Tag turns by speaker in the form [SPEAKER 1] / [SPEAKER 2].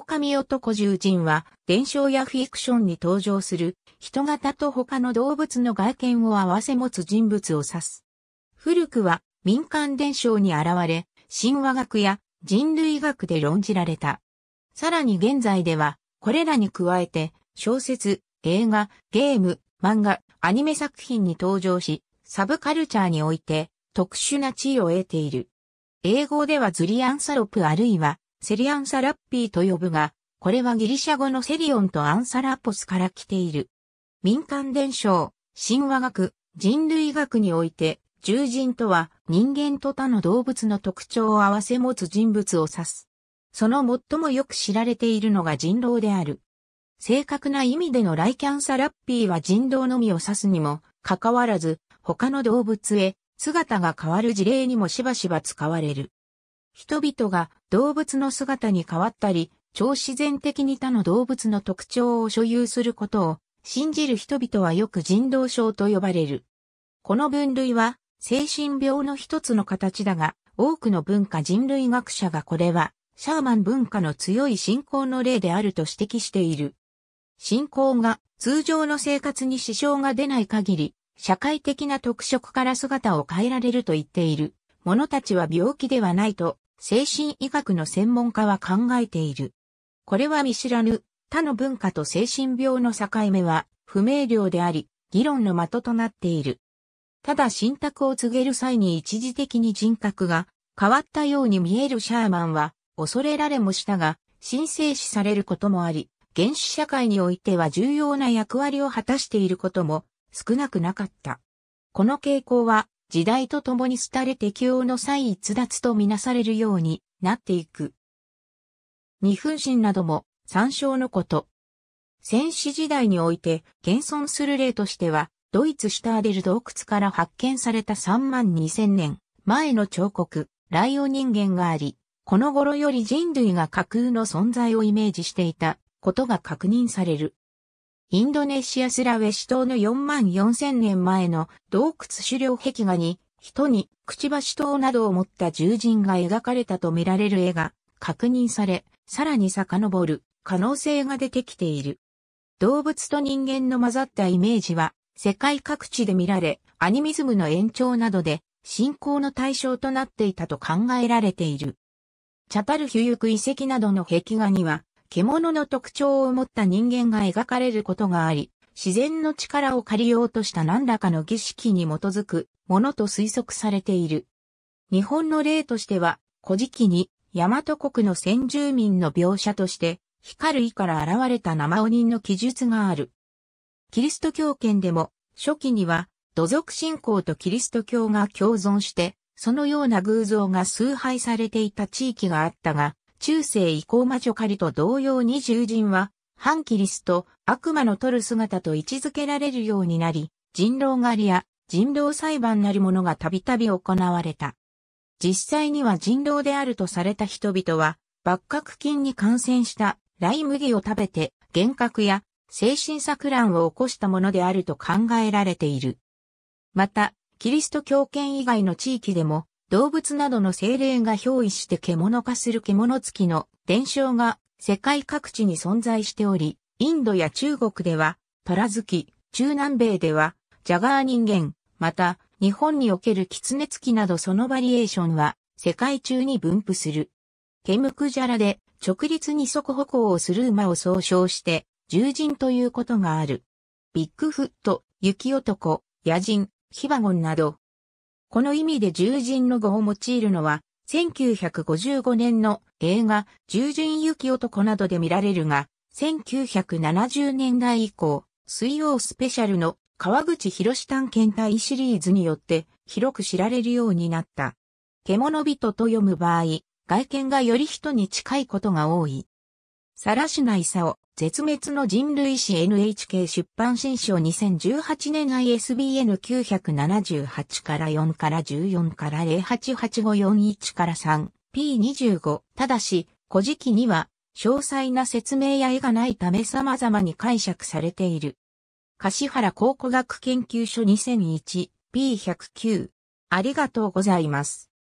[SPEAKER 1] 狼男獣人は、伝承やフィクションに登場する、人型と他の動物の外見を合わせ持つ人物を指す。古くは、民間伝承に現れ、神話学や人類学で論じられた。さらに現在では、これらに加えて、小説、映画、ゲーム、漫画、アニメ作品に登場し、サブカルチャーにおいて、特殊な地位を得ている。英語ではズリアンサロプあるいはセリアンサラッピーと呼ぶが、これはギリシャ語のセリオンとアンサラポスから来ている。民間伝承、神話学、人類学において、獣人とは人間と他の動物の特徴を合わせ持つ人物を指す。その最もよく知られているのが人狼である。正確な意味でのライキャンサラッピーは人狼のみを指すにも、かかわらず、他の動物へ姿が変わる事例にもしばしば使われる。人々が動物の姿に変わったり、超自然的に他の動物の特徴を所有することを信じる人々はよく人道症と呼ばれる。この分類は精神病の一つの形だが、多くの文化人類学者がこれはシャーマン文化の強い信仰の例であると指摘している。信仰が通常の生活に支障が出ない限り、社会的な特色から姿を変えられると言っている。者たちは病気ではないと精神医学の専門家は考えている。これは見知らぬ他の文化と精神病の境目は不明瞭であり、議論の的となっている。ただ信託を告げる際に一時的に人格が変わったように見えるシャーマンは恐れられもしたが、神聖視されることもあり、原始社会においては重要な役割を果たしていることも少なくなかった。この傾向は時代とともに廃れ適応の際逸脱とみなされるようになっていく。二分身なども参照のこと。戦死時代において現存する例としては、ドイツシュターデル洞窟から発見された3万2000年前の彫刻、ライオ人間があり、この頃より人類が架空の存在をイメージしていたことが確認される。インドネシアスラウェシ島の4万4000年前の洞窟狩猟壁画に、人に、くちばし島などを持った獣人が描かれたとみられる絵が確認され、さらに遡る可能性が出てきている。動物と人間の混ざったイメージは世界各地で見られ、アニミズムの延長などで信仰の対象となっていたと考えられている。チャタルヒュユク遺跡などの壁画には獣の特徴を持った人間が描かれることがあり、自然の力を借りようとした何らかの儀式に基づくものと推測されている。日本の例としては、古事記に、大和国の先住民の描写として、光る意から現れた生鬼の記述がある。キリスト教圏でも、初期には、土族信仰とキリスト教が共存して、そのような偶像が崇拝されていた地域があったが、中世以降魔女狩りと同様に獣人は、反キリスト、悪魔の取る姿と位置づけられるようになり、人狼狩りや人狼裁判なるものがたびたび行われた。実際には人狼であるとされた人々は、幕閣菌に感染したライ麦を食べて幻覚や精神錯乱を起こしたものであると考えられている。また、キリスト教圏以外の地域でも動物などの精霊が憑依して獣化する獣付きの伝承が世界各地に存在しており、インドや中国では虎ラき、中南米ではジャガー人間、また日本における狐付きなどそのバリエーションは世界中に分布する。ケムクジャラで直立二足歩行をする馬を総称して獣人ということがある。ビッグフット、雪男、野人、ヒバゴンなどこの意味で獣人の語を用いるのは、1955年の映画、獣人雪男などで見られるが、1970年代以降、水曜スペシャルの川口博士探検隊シリーズによって広く知られるようになった。獣人と読む場合、外見がより人に近いことが多い。絶滅の人類史 NHK 出版新書2018年 ISBN 978から4から14から088541から 3P25 ただし、古事記には詳細な説明や絵がないため様々に解釈されている。柏原考古学研究所 2001P109 ありがとうございます。